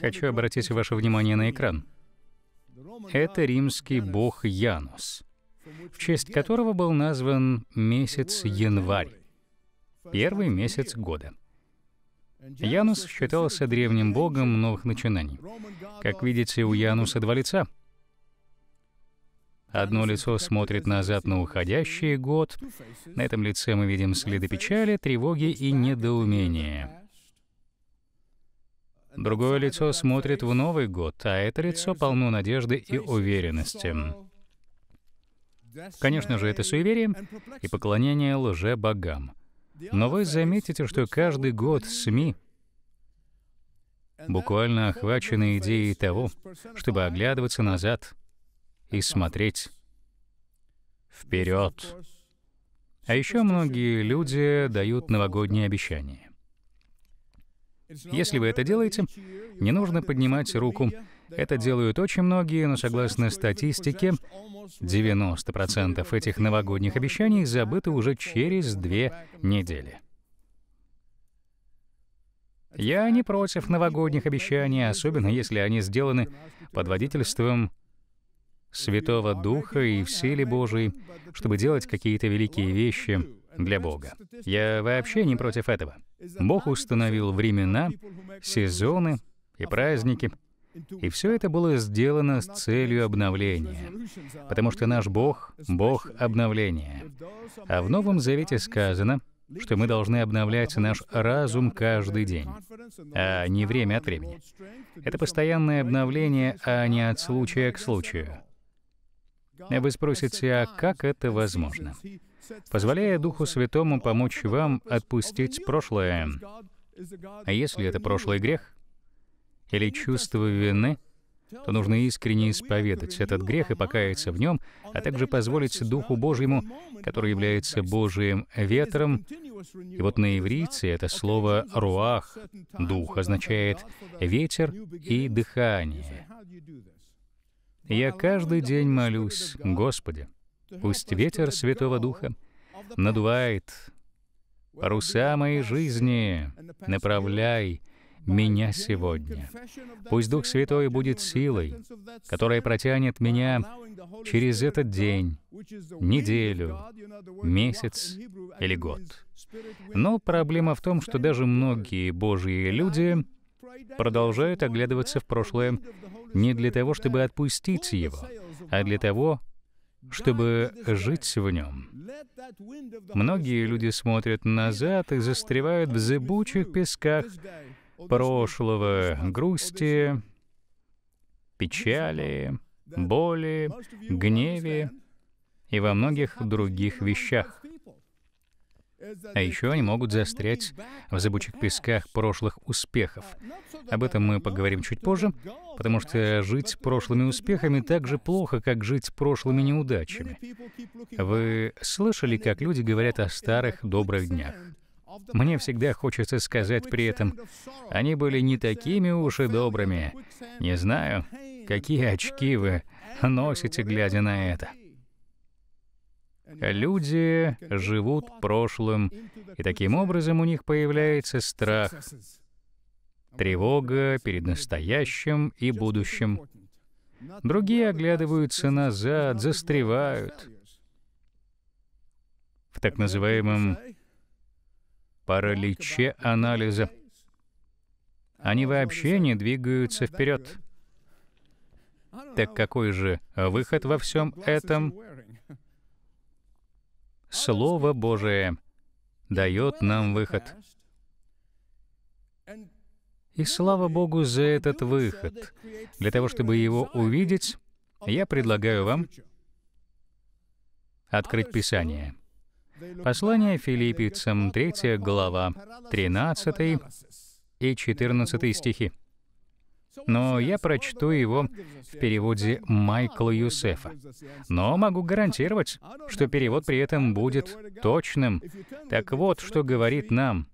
Хочу обратить ваше внимание на экран. Это римский бог Янус, в честь которого был назван месяц январь, первый месяц года. Янус считался древним богом новых начинаний. Как видите, у Януса два лица. Одно лицо смотрит назад на уходящий год. На этом лице мы видим следы печали, тревоги и недоумения. Другое лицо смотрит в Новый год, а это лицо полно надежды и уверенности. Конечно же, это суеверие и поклонение лже-богам. Но вы заметите, что каждый год СМИ буквально охвачены идеей того, чтобы оглядываться назад и смотреть вперед. А еще многие люди дают новогодние обещания. Если вы это делаете, не нужно поднимать руку. Это делают очень многие, но согласно статистике, 90% этих новогодних обещаний забыты уже через две недели. Я не против новогодних обещаний, особенно если они сделаны под водительством Святого Духа и в силе Божией, чтобы делать какие-то великие вещи для Бога. Я вообще не против этого. Бог установил времена, сезоны и праздники, и все это было сделано с целью обновления, потому что наш Бог — Бог обновления. А в Новом Завете сказано, что мы должны обновлять наш разум каждый день, а не время от времени. Это постоянное обновление, а не от случая к случаю. Вы спросите, а как это возможно? позволяя Духу Святому помочь вам отпустить прошлое. А если это прошлый грех или чувство вины, то нужно искренне исповедать этот грех и покаяться в нем, а также позволить Духу Божьему, который является Божьим ветром. И вот на иврите это слово «руах» — «дух» означает «ветер» и «дыхание». Я каждый день молюсь, Господи, Пусть ветер Святого Духа надувает паруса моей жизни, направляй меня сегодня. Пусть Дух Святой будет силой, которая протянет меня через этот день, неделю, месяц или год. Но проблема в том, что даже многие Божьи люди продолжают оглядываться в прошлое не для того, чтобы отпустить его, а для того, чтобы жить в нем. Многие люди смотрят назад и застревают в зыбучих песках прошлого, грусти, печали, боли, гневе и во многих других вещах. А еще они могут застрять в зыбучих песках прошлых успехов. Об этом мы поговорим чуть позже, потому что жить прошлыми успехами так же плохо, как жить прошлыми неудачами. Вы слышали, как люди говорят о старых добрых днях? Мне всегда хочется сказать при этом, они были не такими уж и добрыми. Не знаю, какие очки вы носите, глядя на это люди живут прошлым, и таким образом у них появляется страх, тревога перед настоящим и будущим. Другие оглядываются назад, застревают в так называемом параличе анализа. Они вообще не двигаются вперед. Так какой же выход во всем этом? Слово Божие дает нам выход. И слава Богу за этот выход. Для того, чтобы его увидеть, я предлагаю вам открыть Писание. Послание филиппийцам, 3 глава, 13 и 14 стихи но я прочту его в переводе Майкла Юсефа. Но могу гарантировать, что перевод при этом будет точным. Так вот, что говорит нам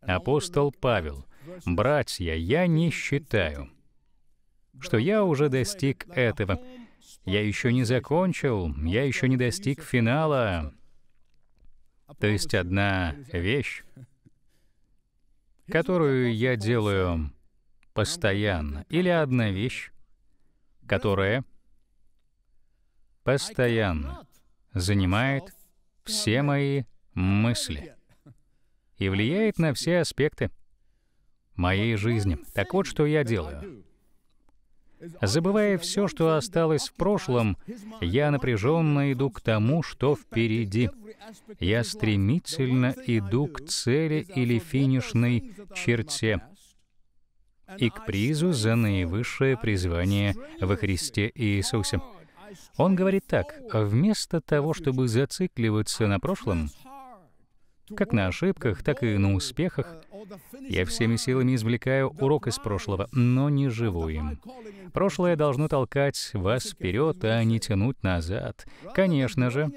апостол Павел. «Братья, я не считаю, что я уже достиг этого. Я еще не закончил, я еще не достиг финала». То есть одна вещь, которую я делаю постоянно. Или одна вещь, которая постоянно занимает все мои мысли и влияет на все аспекты моей жизни. Так вот, что я делаю. Забывая все, что осталось в прошлом, я напряженно иду к тому, что впереди. Я стремительно иду к цели или финишной черте и к призу за наивысшее призвание во Христе Иисусе. Он говорит так, вместо того, чтобы зацикливаться на прошлом, как на ошибках, так и на успехах, я всеми силами извлекаю урок из прошлого, но не живу им. Прошлое должно толкать вас вперед, а не тянуть назад. Конечно же,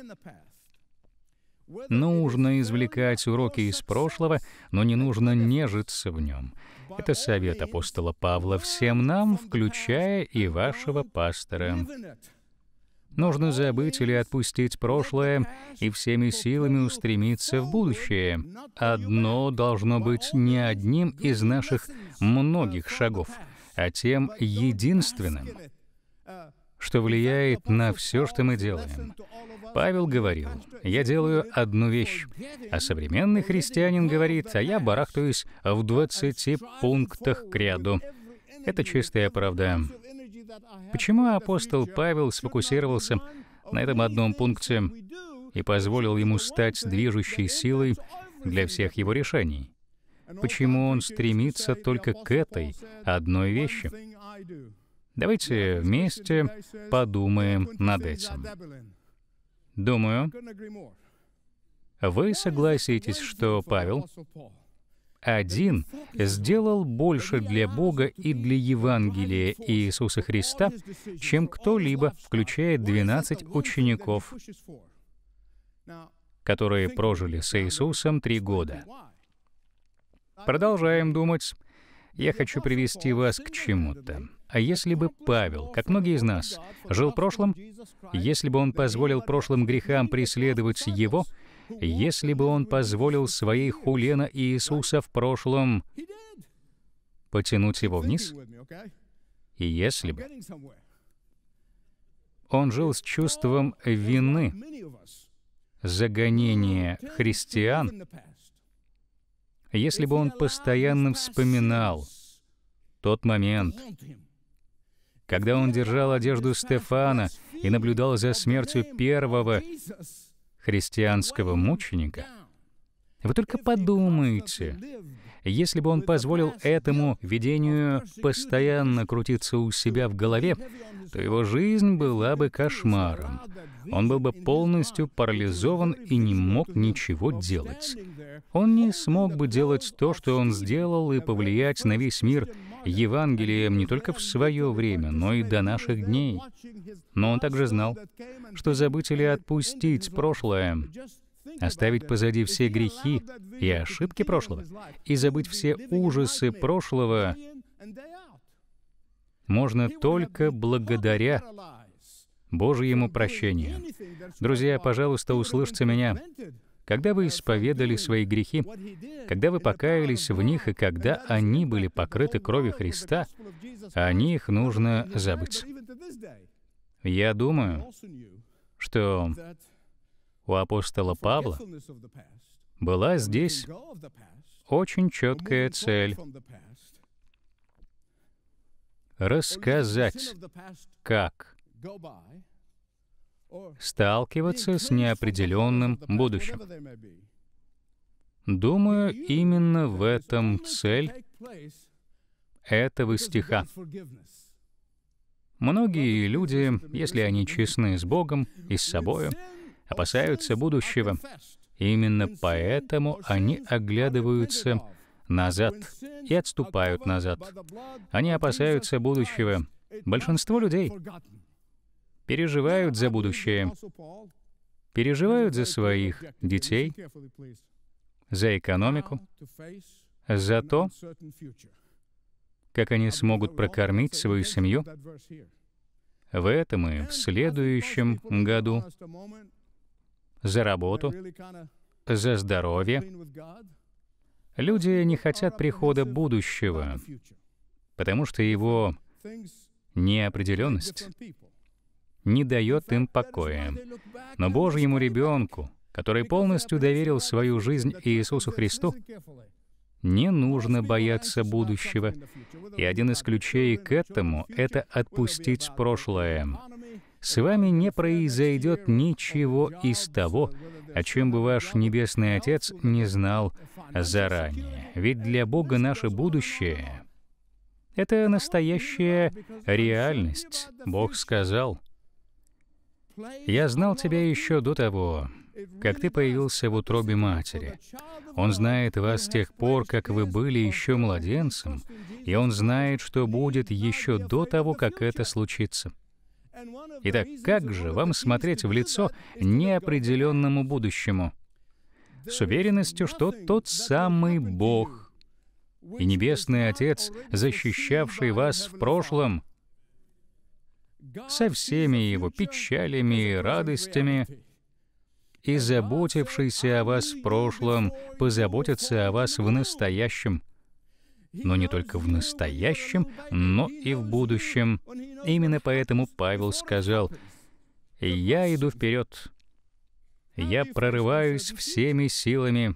нужно извлекать уроки из прошлого, но не нужно нежиться в нем. Это совет апостола Павла всем нам, включая и вашего пастора. Нужно забыть или отпустить прошлое и всеми силами устремиться в будущее. Одно должно быть не одним из наших многих шагов, а тем единственным что влияет на все, что мы делаем. Павел говорил, я делаю одну вещь, а современный христианин говорит, а я барахтаюсь в 20 пунктах к ряду. Это чистая правда. Почему апостол Павел сфокусировался на этом одном пункте и позволил ему стать движущей силой для всех его решений? Почему он стремится только к этой одной вещи? Давайте вместе подумаем над этим. Думаю, вы согласитесь, что Павел один сделал больше для Бога и для Евангелия Иисуса Христа, чем кто-либо, включая 12 учеников, которые прожили с Иисусом три года. Продолжаем думать. Я хочу привести вас к чему-то. А если бы Павел, как многие из нас, жил прошлым, если бы он позволил прошлым грехам преследовать его, если бы он позволил своей хулена Иисуса в прошлом потянуть его вниз, и если бы он жил с чувством вины за гонение христиан, если бы он постоянно вспоминал тот момент, когда он держал одежду Стефана и наблюдал за смертью первого христианского мученика, вы только подумайте, если бы он позволил этому видению постоянно крутиться у себя в голове, то его жизнь была бы кошмаром. Он был бы полностью парализован и не мог ничего делать. Он не смог бы делать то, что он сделал, и повлиять на весь мир — Евангелием не только в свое время, но и до наших дней. Но он также знал, что забыть или отпустить прошлое, оставить позади все грехи и ошибки прошлого, и забыть все ужасы прошлого можно только благодаря Божьему прощению. Друзья, пожалуйста, услышьте меня когда вы исповедали свои грехи, когда вы покаялись в них и когда они были покрыты кровью Христа, о них нужно забыть. Я думаю, что у апостола Павла была здесь очень четкая цель рассказать, как сталкиваться с неопределенным будущим. Думаю, именно в этом цель этого стиха. Многие люди, если они честны с Богом и с собою, опасаются будущего. Именно поэтому они оглядываются назад и отступают назад. Они опасаются будущего. Большинство людей переживают за будущее, переживают за своих детей, за экономику, за то, как они смогут прокормить свою семью. В этом и в следующем году за работу, за здоровье. Люди не хотят прихода будущего, потому что его неопределенность не дает им покоя. Но Божьему ребенку, который полностью доверил свою жизнь Иисусу Христу, не нужно бояться будущего. И один из ключей к этому — это отпустить прошлое. С вами не произойдет ничего из того, о чем бы ваш Небесный Отец не знал заранее. Ведь для Бога наше будущее — это настоящая реальность, Бог сказал — я знал тебя еще до того, как ты появился в утробе матери. Он знает вас с тех пор, как вы были еще младенцем, и он знает, что будет еще до того, как это случится. Итак, как же вам смотреть в лицо неопределенному будущему? С уверенностью, что тот самый Бог и Небесный Отец, защищавший вас в прошлом, со всеми его печалями и радостями, и заботившийся о вас в прошлом позаботится о вас в настоящем. Но не только в настоящем, но и в будущем. Именно поэтому Павел сказал, «Я иду вперед, я прорываюсь всеми силами».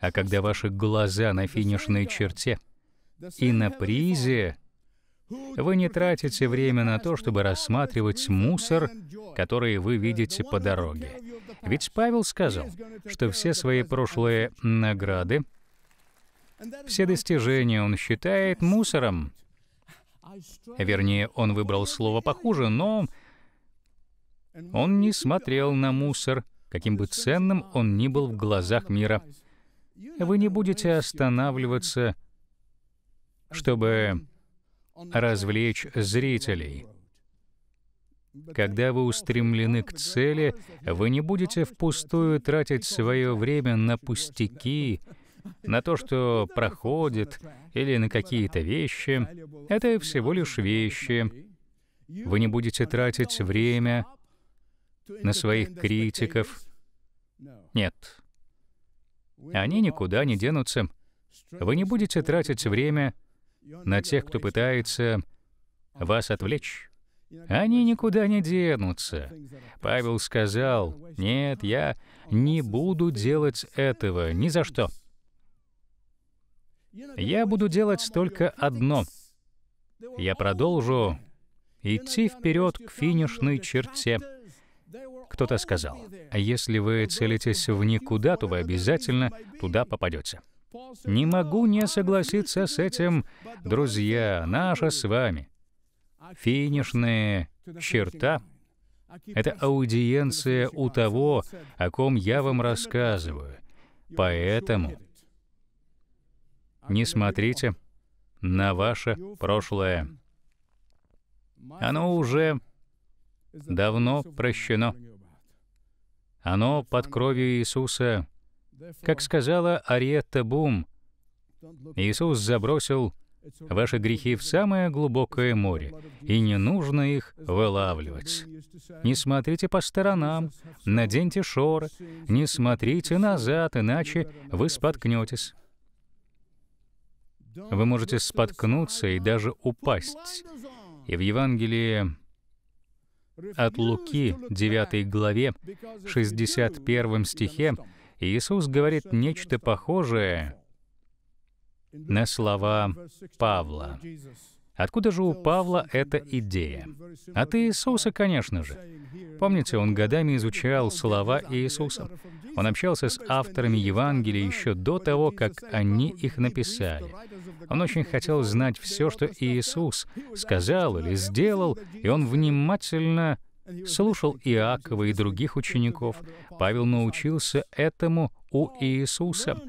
А когда ваши глаза на финишной черте и на призе — вы не тратите время на то, чтобы рассматривать мусор, который вы видите по дороге. Ведь Павел сказал, что все свои прошлые награды, все достижения он считает мусором. Вернее, он выбрал слово похуже, но он не смотрел на мусор, каким бы ценным он ни был в глазах мира. Вы не будете останавливаться, чтобы развлечь зрителей. Когда вы устремлены к цели, вы не будете впустую тратить свое время на пустяки, на то, что проходит, или на какие-то вещи. Это всего лишь вещи. Вы не будете тратить время на своих критиков. Нет. Они никуда не денутся. Вы не будете тратить время на тех, кто пытается вас отвлечь. Они никуда не денутся. Павел сказал, «Нет, я не буду делать этого ни за что. Я буду делать только одно. Я продолжу идти вперед к финишной черте». Кто-то сказал, «А «Если вы целитесь в никуда, то вы обязательно туда попадете». Не могу не согласиться с этим, друзья, наша с вами. Финишная черта — это аудиенция у того, о ком я вам рассказываю. Поэтому не смотрите на ваше прошлое. Оно уже давно прощено. Оно под кровью Иисуса как сказала Ариетта Бум, Иисус забросил ваши грехи в самое глубокое море, и не нужно их вылавливать. Не смотрите по сторонам, наденьте шоры, не смотрите назад, иначе вы споткнетесь. Вы можете споткнуться и даже упасть. И в Евангелии от Луки 9 главе 61 стихе Иисус говорит нечто похожее на слова Павла. Откуда же у Павла эта идея? От Иисуса, конечно же. Помните, он годами изучал слова Иисуса. Он общался с авторами Евангелия еще до того, как они их написали. Он очень хотел знать все, что Иисус сказал или сделал, и он внимательно слушал Иакова и других учеников, Павел научился этому у Иисуса.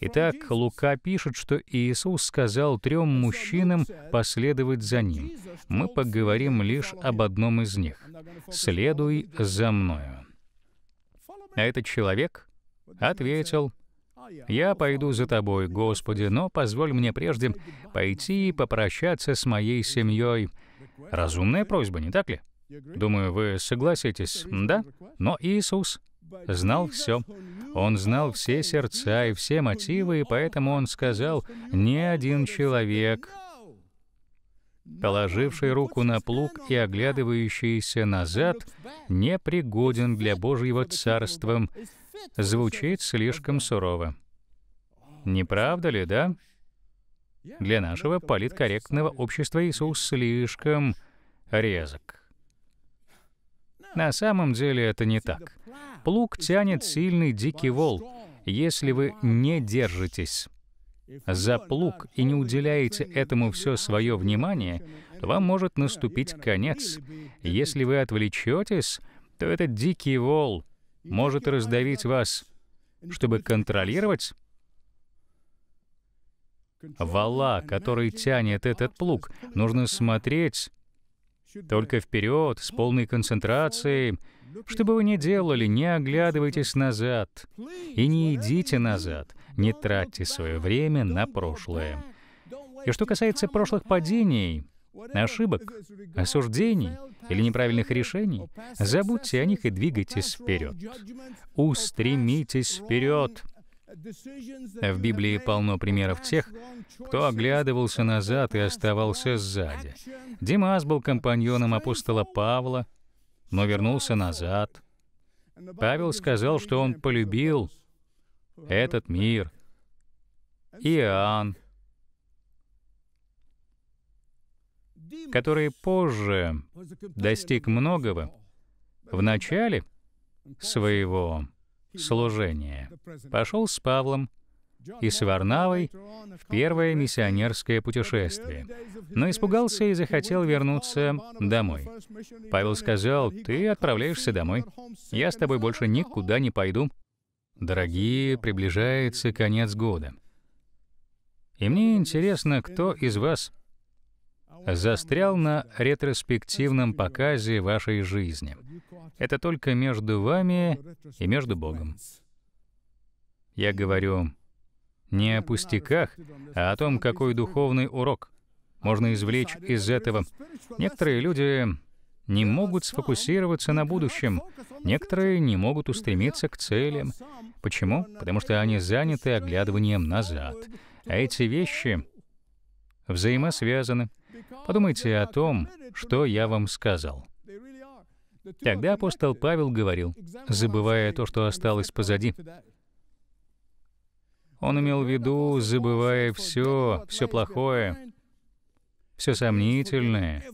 Итак, Лука пишет, что Иисус сказал трем мужчинам последовать за Ним. Мы поговорим лишь об одном из них. «Следуй за Мною». А этот человек ответил, «Я пойду за Тобой, Господи, но позволь мне прежде пойти и попрощаться с моей семьей». Разумная просьба, не так ли? Думаю, вы согласитесь, да? Но Иисус знал все. Он знал все сердца и все мотивы, и поэтому он сказал, «Ни один человек, положивший руку на плуг и оглядывающийся назад, не пригоден для Божьего царства». Звучит слишком сурово. Не правда ли, да? Для нашего политкорректного общества Иисус слишком резок. На самом деле это не так. Плуг тянет сильный дикий вол, если вы не держитесь за плуг и не уделяете этому все свое внимание, то вам может наступить конец. Если вы отвлечетесь, то этот дикий вол может раздавить вас. Чтобы контролировать вала, который тянет этот плуг, нужно смотреть только вперед, с полной концентрацией. Что бы вы ни делали, не оглядывайтесь назад. И не идите назад. Не тратьте свое время на прошлое. И что касается прошлых падений, ошибок, осуждений или неправильных решений, забудьте о них и двигайтесь вперед. Устремитесь вперед. В Библии полно примеров тех, кто оглядывался назад и оставался сзади. Димас был компаньоном апостола Павла, но вернулся назад. Павел сказал, что он полюбил этот мир. Иоанн, который позже достиг многого, в начале своего служение. Пошел с Павлом и с Варнавой в первое миссионерское путешествие, но испугался и захотел вернуться домой. Павел сказал, «Ты отправляешься домой. Я с тобой больше никуда не пойду». Дорогие, приближается конец года. И мне интересно, кто из вас застрял на ретроспективном показе вашей жизни. Это только между вами и между Богом. Я говорю не о пустяках, а о том, какой духовный урок можно извлечь из этого. Некоторые люди не могут сфокусироваться на будущем, некоторые не могут устремиться к целям. Почему? Потому что они заняты оглядыванием назад. А эти вещи взаимосвязаны. Подумайте о том, что я вам сказал. Тогда апостол Павел говорил, забывая то, что осталось позади. Он имел в виду, забывая все, все плохое, все сомнительное,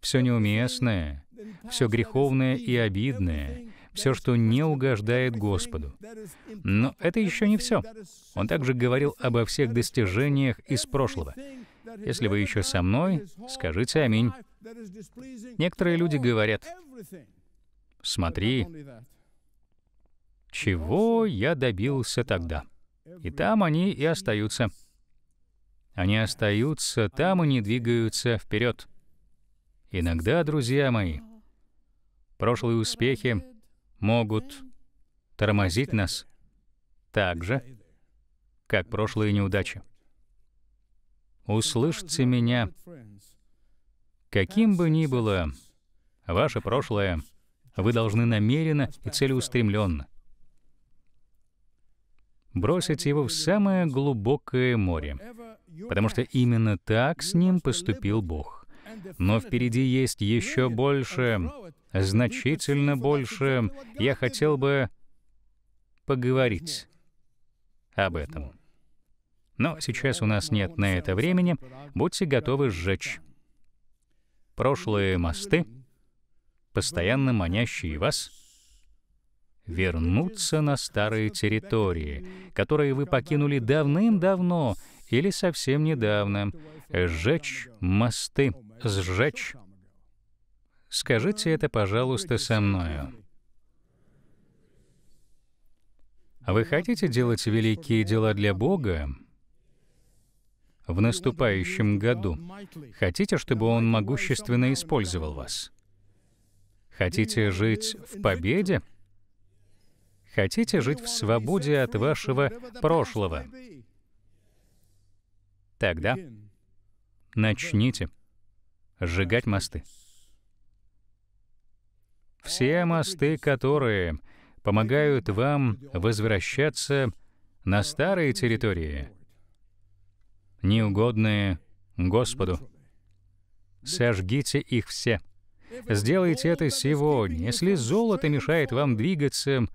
все неуместное, все греховное и обидное, все, что не угождает Господу. Но это еще не все. Он также говорил обо всех достижениях из прошлого, если вы еще со мной, скажите «Аминь». Некоторые люди говорят, «Смотри, чего я добился тогда?» И там они и остаются. Они остаются там и не двигаются вперед. Иногда, друзья мои, прошлые успехи могут тормозить нас так же, как прошлые неудачи услышьте меня. Каким бы ни было ваше прошлое, вы должны намеренно и целеустремленно бросить его в самое глубокое море, потому что именно так с ним поступил Бог. Но впереди есть еще больше, значительно больше. Я хотел бы поговорить об этом. Но сейчас у нас нет на это времени. Будьте готовы сжечь. Прошлые мосты, постоянно манящие вас, вернуться на старые территории, которые вы покинули давным-давно или совсем недавно. Сжечь мосты, сжечь. Скажите это, пожалуйста, со мною. Вы хотите делать великие дела для Бога? в наступающем году. Хотите, чтобы Он могущественно использовал вас? Хотите жить в победе? Хотите жить в свободе от вашего прошлого? Тогда начните сжигать мосты. Все мосты, которые помогают вам возвращаться на старые территории — неугодные Господу. Сожгите их все. Сделайте это сегодня. Если золото мешает вам двигаться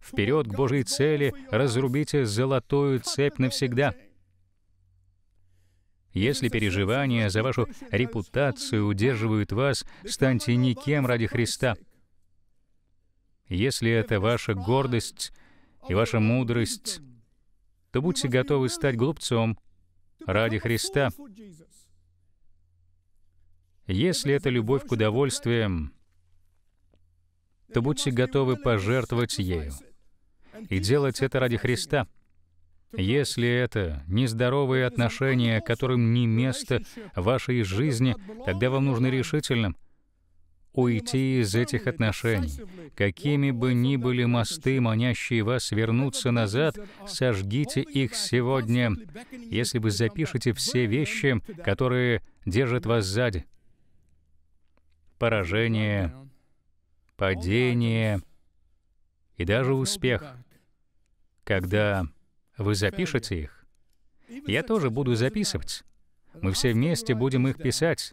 вперед к Божьей цели, разрубите золотую цепь навсегда. Если переживания за вашу репутацию удерживают вас, станьте никем ради Христа. Если это ваша гордость и ваша мудрость, то будьте готовы стать глупцом, ради Христа. Если это любовь к удовольствиям, то будьте готовы пожертвовать ею и делать это ради Христа. Если это нездоровые отношения, которым не место в вашей жизни, тогда вам нужно решительно — уйти из этих отношений. Какими бы ни были мосты, манящие вас вернуться назад, сожгите их сегодня, если вы запишете все вещи, которые держат вас сзади. Поражение, падение и даже успех. Когда вы запишете их, я тоже буду записывать. Мы все вместе будем их писать.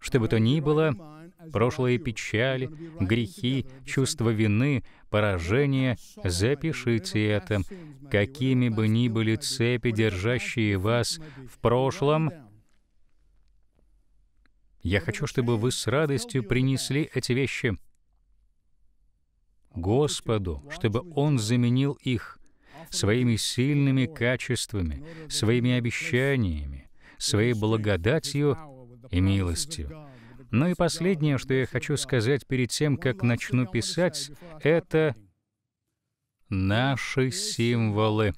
Что бы то ни было, прошлые печали, грехи, чувство вины, поражения, запишите это. Какими бы ни были цепи, держащие вас в прошлом, я хочу, чтобы вы с радостью принесли эти вещи Господу, чтобы Он заменил их своими сильными качествами, своими обещаниями, своей благодатью и милостью. Ну и последнее, что я хочу сказать перед тем, как начну писать, это наши символы.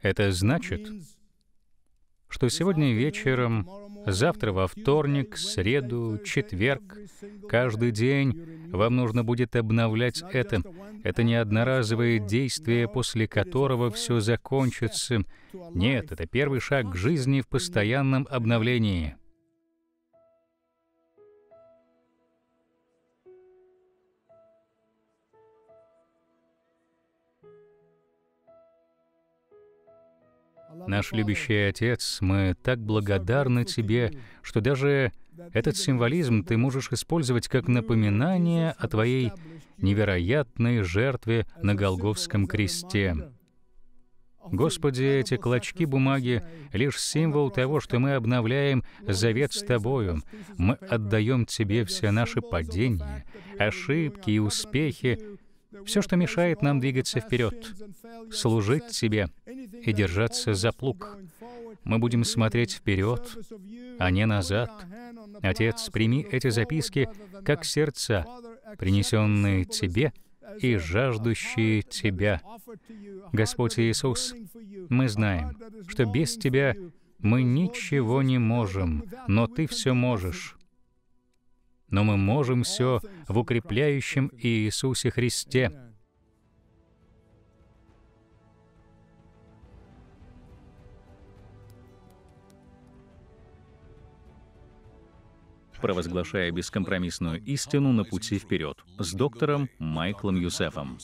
Это значит, что сегодня вечером, завтра во вторник, среду, четверг, каждый день вам нужно будет обновлять это. Это не одноразовое действие, после которого все закончится. Нет, это первый шаг к жизни в постоянном обновлении — Наш любящий Отец, мы так благодарны Тебе, что даже этот символизм ты можешь использовать как напоминание о Твоей невероятной жертве на Голговском кресте. Господи, эти клочки бумаги — лишь символ того, что мы обновляем завет с Тобою. Мы отдаем Тебе все наши падения, ошибки и успехи, все, что мешает нам двигаться вперед, служить Тебе и держаться за плуг. Мы будем смотреть вперед, а не назад. Отец, прими эти записки как сердца, принесенные Тебе и жаждущие Тебя. Господь Иисус, мы знаем, что без Тебя мы ничего не можем, но Ты все можешь но мы можем все в укрепляющем Иисусе Христе. провозглашая бескомпромиссную истину на пути вперед, с доктором Майклом Юсефом.